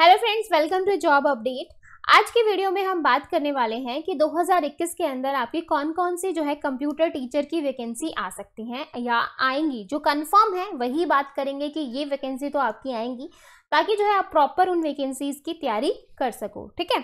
hello friends welcome to job update आज के video में हम बात करने वाले हैं कि 2021 के अंदर आपकी कौन कौन सी जो है कंप्यूटर टीचर की वैकेंसी आ सकती हैं या आएंगी जो कंफर्म है वही बात करेंगे कि ये वैकेंसी तो आपकी आएंगी ताकि जो है आप प्रॉपर उन वैकेंसीज़ की तैयारी कर सको ठीक है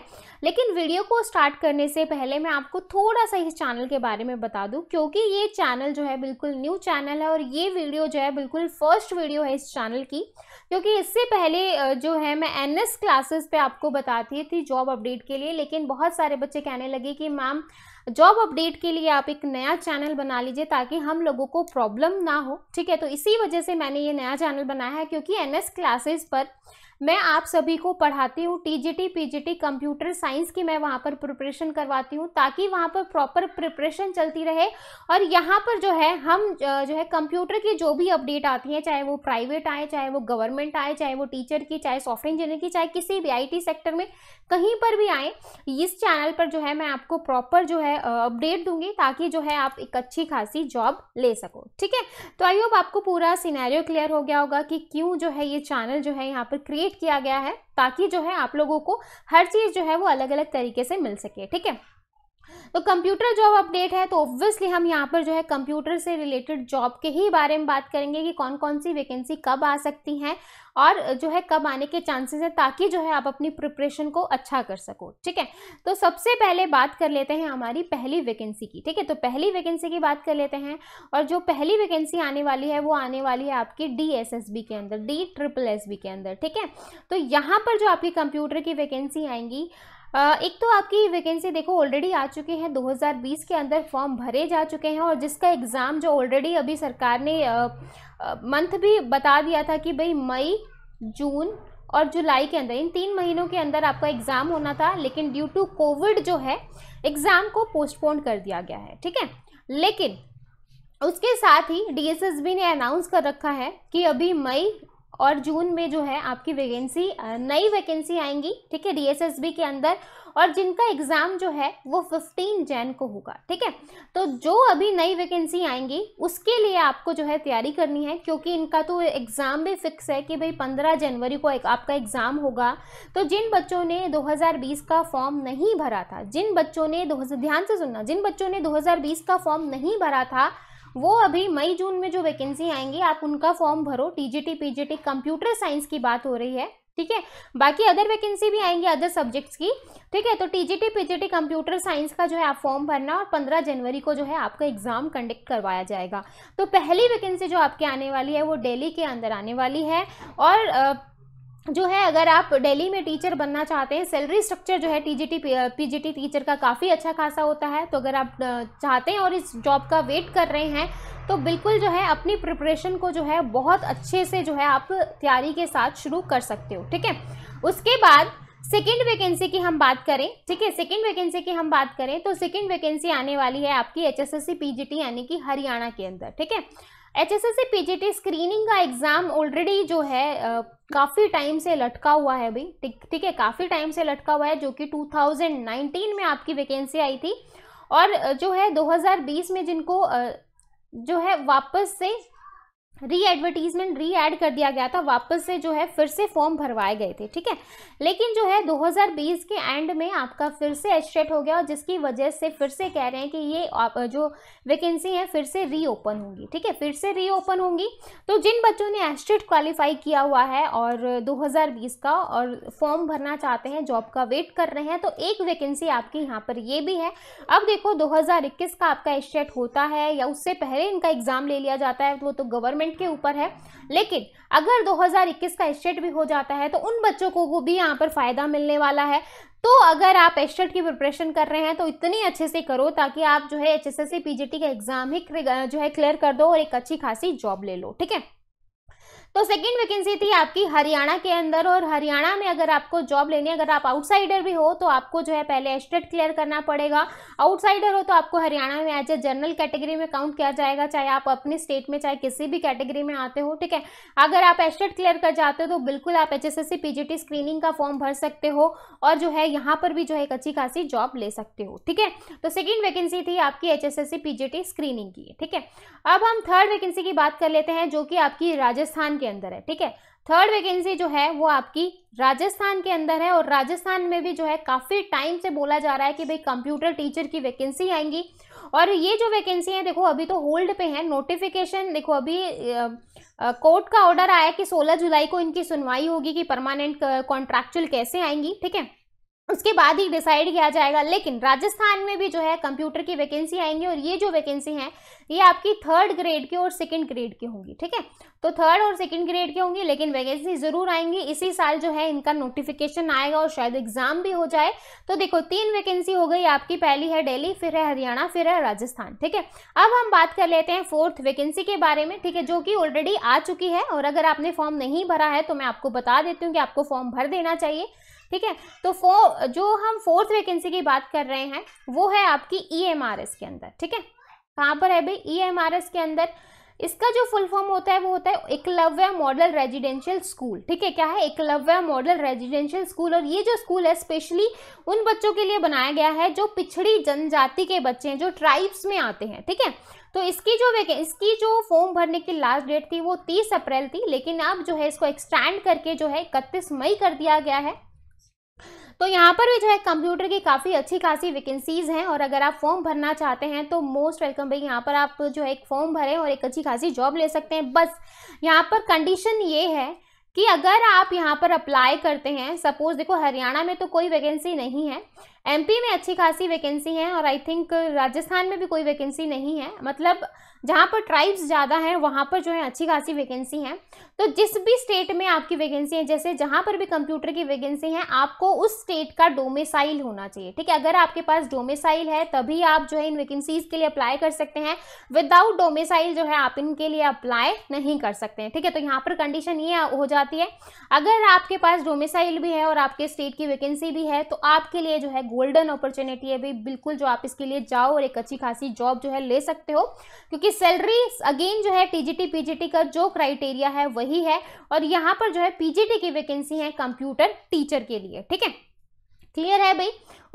लेकिन वीडियो को स्टार्ट करने से पहले मैं आपको थोड़ा सा इस चैनल के बारे में बता दूं क्योंकि ये चैनल जो है बिल्कुल न्यू चैनल है और ये वीडियो जो है बिल्कुल फर्स्ट वीडियो है इस चैनल की क्योंकि इससे पहले जो है मैं एन क्लासेस पर आपको बताती थी जॉब अपडेट के लिए लेकिन बहुत सारे बच्चे कहने लगे कि मैम जॉब अपडेट के लिए आप एक नया चैनल बना लीजिए ताकि हम लोगों को प्रॉब्लम ना हो ठीक है तो इसी वजह से मैंने ये नया चैनल बनाया है क्योंकि एन क्लासेस पर मैं आप सभी को पढ़ाती हूँ टीजीटी पीजीटी कंप्यूटर साइंस की मैं वहाँ पर प्रिपरेशन करवाती हूँ ताकि वहाँ पर प्रॉपर प्रिपरेशन चलती रहे और यहाँ पर जो है हम जो है कंप्यूटर की जो भी अपडेट आती है चाहे वो प्राइवेट आए चाहे वो गवर्नमेंट आए चाहे वो टीचर की चाहे सॉफ्टवेयर इंजीनियर की चाहे किसी भी आई सेक्टर में कहीं पर भी आए इस चैनल पर जो है मैं आपको प्रॉपर जो है अपडेट दूंगी ताकि जो है आप एक अच्छी खासी जॉब ले सको ठीक है तो आई होप आपको पूरा सिनेरियो क्लियर हो गया होगा कि क्यों जो है ये चैनल जो है यहाँ पर क्रिएट क्रिएट किया गया है ताकि जो है आप लोगों को हर चीज़ जो है वो अलग अलग तरीके से मिल सके ठीक है तो कंप्यूटर जॉब अपडेट है तो ऑब्वियसली हम यहाँ पर जो है कंप्यूटर से रिलेटेड जॉब के ही बारे में बात करेंगे कि कौन कौन सी वैकेंसी कब आ सकती हैं और जो है कब आने के चांसेस हैं ताकि जो है आप अपनी प्रिपरेशन को अच्छा कर सको ठीक है तो सबसे पहले बात कर लेते हैं हमारी पहली वैकेंसी की ठीक है तो पहली वैकेंसी की बात कर लेते हैं और जो पहली वैकेंसी आने वाली है वो आने वाली है आपकी डी के अंदर डी ट्रिपल एस के अंदर ठीक है तो यहाँ पर जो आपकी कंप्यूटर की वैकेंसी आएंगी एक तो आपकी वैकेंसी देखो ऑलरेडी आ चुकी है 2020 के अंदर फॉर्म भरे जा चुके हैं और जिसका एग्ज़ाम जो ऑलरेडी अभी सरकार ने मंथ भी बता दिया था कि भाई मई जून और जुलाई के अंदर इन तीन महीनों के अंदर आपका एग्ज़ाम होना था लेकिन ड्यू टू कोविड जो है एग्ज़ाम को पोस्टपोन कर दिया गया है ठीक है लेकिन उसके साथ ही डी ने अनाउंस कर रखा है कि अभी मई और जून में जो है आपकी वैकेंसी नई वैकेंसी आएंगी ठीक है डीएसएसबी के अंदर और जिनका एग्ज़ाम जो है वो 15 जैन को होगा ठीक है तो जो अभी नई वैकेंसी आएंगी उसके लिए आपको जो है तैयारी करनी है क्योंकि इनका तो एग्ज़ाम भी फिक्स है कि भाई 15 जनवरी को एक, आपका एग्ज़ाम होगा तो जिन बच्चों ने 2020 का फॉर्म नहीं भरा था जिन बच्चों ने दो ध्यान से सुनना जिन बच्चों ने दो का फॉर्म नहीं भरा था वो अभी मई जून में जो वैकेंसी आएंगी आप उनका फॉर्म भरो टीजीटी पीजीटी कंप्यूटर साइंस की बात हो रही है ठीक है बाकी अदर वैकेंसी भी आएंगी अदर सब्जेक्ट्स की ठीक है तो टीजीटी पीजीटी कंप्यूटर साइंस का जो है आप फॉर्म भरना और 15 जनवरी को जो है आपका एग्जाम कंडक्ट करवाया जाएगा तो पहली वैकेंसी जो आपके आने वाली है वो डेली के अंदर आने वाली है और जो है अगर आप दिल्ली में टीचर बनना चाहते हैं सैलरी स्ट्रक्चर जो है टीजीटी पीजीटी टीचर का काफ़ी अच्छा खासा होता है तो अगर आप चाहते हैं और इस जॉब का वेट कर रहे हैं तो बिल्कुल जो है अपनी प्रिपरेशन को जो है बहुत अच्छे से जो है आप तैयारी के साथ शुरू कर सकते हो ठीक है उसके बाद सेकेंड वैकेंसी की हम बात करें ठीक है सेकेंड वैकेंसी की हम बात करें तो सेकेंड वैकेंसी आने वाली है आपकी H S S C P G T यानी कि हरियाणा के अंदर ठीक है H S S C P G T screening का एग्ज़ाम ऑलरेडी जो है काफ़ी टाइम से लटका हुआ है भाई ठीक ठीक है काफ़ी टाइम से लटका हुआ है जो कि 2019 में आपकी वैकेंसी आई थी और जो है 2020 में जिनको जो है वापस से री एडवर्टीजमेंट री एड कर दिया गया था वापस से जो है फिर से फॉर्म भरवाए गए थे ठीक है लेकिन जो है 2020 के एंड में आपका फिर से एस्टेट हो गया और जिसकी वजह से फिर से कह रहे हैं कि ये जो वैकेंसी है फिर से रीओपन होंगी ठीक है फिर से रीओपन होंगी तो जिन बच्चों ने एस्ट्रेट क्वालिफाई किया हुआ है और दो का और फॉर्म भरना चाहते हैं जॉब का वेट कर रहे हैं तो एक वैकेंसी आपकी यहाँ पर ये भी है अब देखो दो का आपका एस्टेट होता है या उससे पहले इनका एग्ज़ाम ले लिया जाता है वो तो गवर्नमेंट गवर्नमेंट के ऊपर है लेकिन अगर 2021 का एस्टेट भी हो जाता है तो उन बच्चों को भी यहाँ पर फ़ायदा मिलने वाला है तो अगर आप एस्टेट की प्रिपरेशन कर रहे हैं तो इतनी अच्छे से करो ताकि आप जो है एच एस का एग्ज़ाम ही जो है क्लियर कर दो और एक अच्छी खासी जॉब ले लो ठीक है तो सेकेंड वैकेंसी थी आपकी हरियाणा के अंदर और हरियाणा में अगर आपको जॉब लेनी है अगर आप आउटसाइडर भी हो तो आपको जो है पहले एस्टेट क्लियर करना पड़ेगा आउटसाइडर हो तो आपको हरियाणा में एज ए जनरल कैटेगरी में काउंट किया जाएगा चाहे आप अपने स्टेट में चाहे किसी भी कैटेगरी में आते हो ठीक है अगर आप एस्टेट क्लियर कर जाते हो तो बिल्कुल आप एच एस स्क्रीनिंग का फॉर्म भर सकते हो और जो है यहाँ पर भी जो है एक अच्छी खासी जॉब ले सकते हो ठीक है तो सेकेंड वैकेंसी थी आपकी एच एस स्क्रीनिंग की ठीक है अब हम थर्ड वैकेंसी की बात कर लेते हैं जो कि आपकी राजस्थान के अंदर है ठीक है थर्ड वैकेंसी जो है वो आपकी राजस्थान के अंदर है और राजस्थान में भी जो है काफ़ी टाइम से बोला जा रहा है कि भाई कंप्यूटर टीचर की वैकेंसी आएंगी और ये जो वैकेंसी है देखो अभी तो होल्ड पे है नोटिफिकेशन देखो अभी कोर्ट का ऑर्डर आया कि 16 जुलाई को इनकी सुनवाई होगी कि परमानेंट कॉन्ट्रेक्चुअल कैसे आएंगी ठीक है उसके बाद ही डिसाइड किया जाएगा लेकिन राजस्थान में भी जो है कंप्यूटर की वैकेंसी आएंगी और ये जो वैकेंसी हैं ये आपकी थर्ड ग्रेड की और सेकंड ग्रेड की होंगी ठीक है तो थर्ड और सेकंड ग्रेड की होंगी लेकिन वैकेंसी ज़रूर आएंगी इसी साल जो है इनका नोटिफिकेशन आएगा और शायद एग्ज़ाम भी हो जाए तो देखो तीन वैकेंसी हो गई आपकी पहली है डेली फिर है हरियाणा फिर है राजस्थान ठीक है अब हम बात कर लेते हैं फोर्थ वैकेंसी के बारे में ठीक है जो कि ऑलरेडी आ चुकी है और अगर आपने फॉर्म नहीं भरा है तो मैं आपको बता देती हूँ कि आपको फॉर्म भर देना चाहिए ठीक है तो फो जो हम फोर्थ वैकेंसी की बात कर रहे हैं वो है आपकी ई e के अंदर ठीक है कहाँ पर है भाई ई e के अंदर इसका जो फुल फॉर्म होता है वो होता है एकलव्य मॉडल रेजिडेंशियल स्कूल ठीक है क्या है एकलव्य मॉडल रेजिडेंशियल स्कूल और ये जो स्कूल है स्पेशली उन बच्चों के लिए बनाया गया है जो पिछड़ी जनजाति के बच्चे हैं जो ट्राइब्स में आते हैं ठीक है तो इसकी जो वैके इसकी जो फॉर्म भरने की लास्ट डेट थी वो तीस अप्रैल थी लेकिन अब जो है इसको एक्सटैंड करके जो है इकतीस मई कर दिया गया है तो यहाँ पर भी जो है कंप्यूटर की काफ़ी अच्छी खासी वैकेंसीज़ हैं और अगर आप फॉर्म भरना चाहते हैं तो मोस्ट वेलकम भाई यहाँ पर आप जो है एक फॉर्म भरें और एक अच्छी खासी जॉब ले सकते हैं बस यहाँ पर कंडीशन ये है कि अगर आप यहाँ पर अप्लाई करते हैं सपोज देखो हरियाणा में तो कोई वैकेंसी नहीं है एमपी में अच्छी खासी वैकेंसी है और आई थिंक राजस्थान में भी कोई वैकेंसी नहीं है मतलब जहाँ पर ट्राइब्स ज़्यादा हैं वहाँ पर जो है अच्छी खासी वैकेंसी हैं तो जिस भी स्टेट में आपकी वैकेंसी है जैसे जहाँ पर भी कंप्यूटर की वैकेंसी है आपको उस स्टेट का डोमिसाइल होना चाहिए ठीक है अगर आपके पास डोमिसाइल है तभी आप जो है इन वैकेंसीज़ के लिए अप्लाई कर सकते हैं विदाउट डोमिसाइल जो है आप इनके लिए अप्लाई नहीं कर सकते हैं ठीक है तो यहाँ पर कंडीशन ये हो जाती है अगर आपके पास डोमिसाइल भी है और आपके स्टेट की वैकेंसी भी है तो आपके लिए जो है गोल्डन अपॉर्चुनिटी है भाई बिल्कुल जो आप इसके लिए जाओ और एक अच्छी खासी जॉब जो है ले सकते हो क्योंकि सैलरी अगेन जो है टीजीटी पीजीटी का जो क्राइटेरिया है वही है और यहाँ पर जो है पीजीटी की वैकेंसी है कंप्यूटर टीचर के लिए ठीक है क्लियर है भाई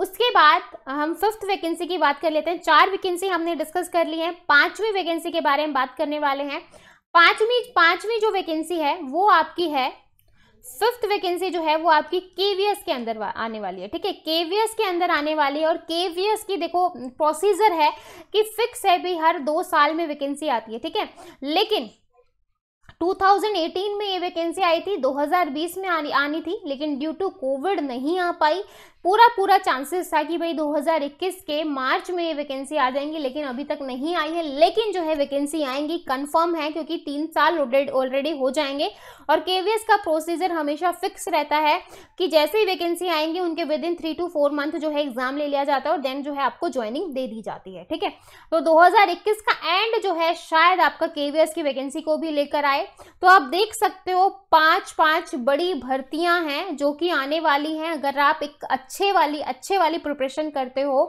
उसके बाद हम फिफ्थ वैकेंसी की बात कर लेते हैं चार वैकेंसी हमने डिस्कस कर ली है पांचवी वैकेंसी के बारे में बात करने वाले हैं पांचवी पांचवी जो वैकेंसी है वो आपकी है फिफ्थ वैकेंसी जो है वो आपकी केवीएस के अंदर वा, आने वाली है ठीक है केवीएस के अंदर आने वाली है और केवीएस की देखो प्रोसीजर है कि फिक्स है भी हर दो साल में वैकेंसी आती है ठीक है लेकिन 2018 में ये वैकेंसी आई थी 2020 में आनी आनी थी लेकिन ड्यू टू कोविड नहीं आ पाई पूरा पूरा चांसेस था कि भाई 2021 के मार्च में ये वैकेंसी आ जाएंगी लेकिन अभी तक नहीं आई है लेकिन जो है वैकेंसी आएंगी कंफर्म है क्योंकि तीन साल ऑलरेडी हो जाएंगे और के का प्रोसीजर हमेशा फिक्स रहता है कि जैसे ही वैकेंसी आएंगी उनके within three two four month जो है एग्जाम ले लिया जाता है और देन जो है आपको ज्वाइनिंग दे दी जाती है ठीक है तो दो का एंड जो है शायद आपका केवीएस की वैकेंसी को भी लेकर आए तो आप देख सकते हो पांच पांच बड़ी भर्तियां हैं जो कि आने वाली हैं अगर आप एक अच्छा अच्छे वाली अच्छे वाली प्रिपरेशन करते हो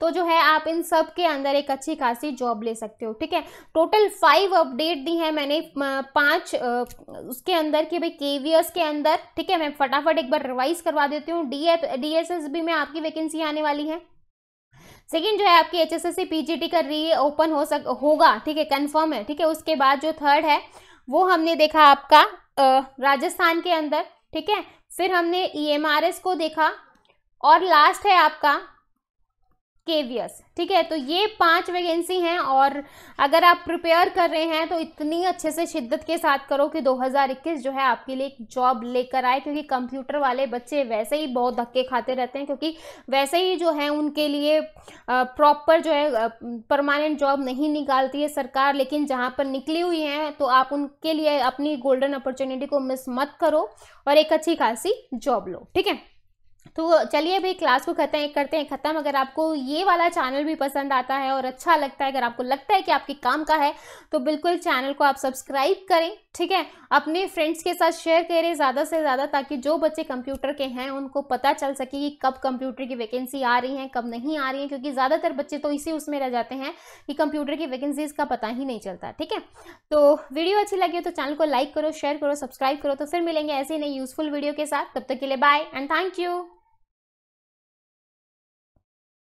तो जो है आप इन सब के अंदर एक अच्छी खासी जॉब ले सकते हो ठीक है टोटल फाइव अपडेट दी है मैंने पांच उसके अंदर कि भाई केवीएस के अंदर ठीक है मैं फटाफट एक बार रिवाइज करवा देती हूँ डी डी में आपकी वैकेंसी आने वाली है सेकेंड जो है आपकी H S S C P G T का री ओपन हो सक होगा ठीक है कन्फर्म है ठीक है उसके बाद जो थर्ड है वो हमने देखा आपका राजस्थान के अंदर ठीक है फिर हमने ई एम आर एस को देखा और लास्ट है आपका केवियस ठीक है तो ये पांच वैकेंसी हैं और अगर आप प्रिपेयर कर रहे हैं तो इतनी अच्छे से शिद्दत के साथ करो कि 2021 जो है आपके लिए एक जॉब लेकर आए क्योंकि कंप्यूटर वाले बच्चे वैसे ही बहुत धक्के खाते रहते हैं क्योंकि वैसे ही जो है उनके लिए प्रॉपर जो है परमानेंट जॉब नहीं निकालती है सरकार लेकिन जहाँ पर निकली हुई है तो आप उनके लिए अपनी गोल्डन अपॉर्चुनिटी को मिस मत करो और एक अच्छी खासी जॉब लो ठीक है तो चलिए भाई क्लास को खत्म करते हैं ख़त्म अगर आपको ये वाला चैनल भी पसंद आता है और अच्छा लगता है अगर आपको लगता है कि आपके काम का है तो बिल्कुल चैनल को आप सब्सक्राइब करें ठीक है अपने फ्रेंड्स के साथ शेयर करें ज़्यादा से ज़्यादा ताकि जो बच्चे कंप्यूटर के हैं उनको पता चल सके कि कब कंप्यूटर की वैकेंसी आ रही है कब नहीं आ रही है क्योंकि ज़्यादातर बच्चे तो इसी उसमें रह जाते हैं कि कंप्यूटर की वैकेंसीज़ का पता ही नहीं चलता ठीक है तो वीडियो अच्छी लगी हो तो चैनल को लाइक करो शेयर करो सब्सक्राइब करो तो फिर मिलेंगे ऐसे ही नई यूज़फुल वीडियो के साथ तब तक के लिए बाय एंड थैंक यू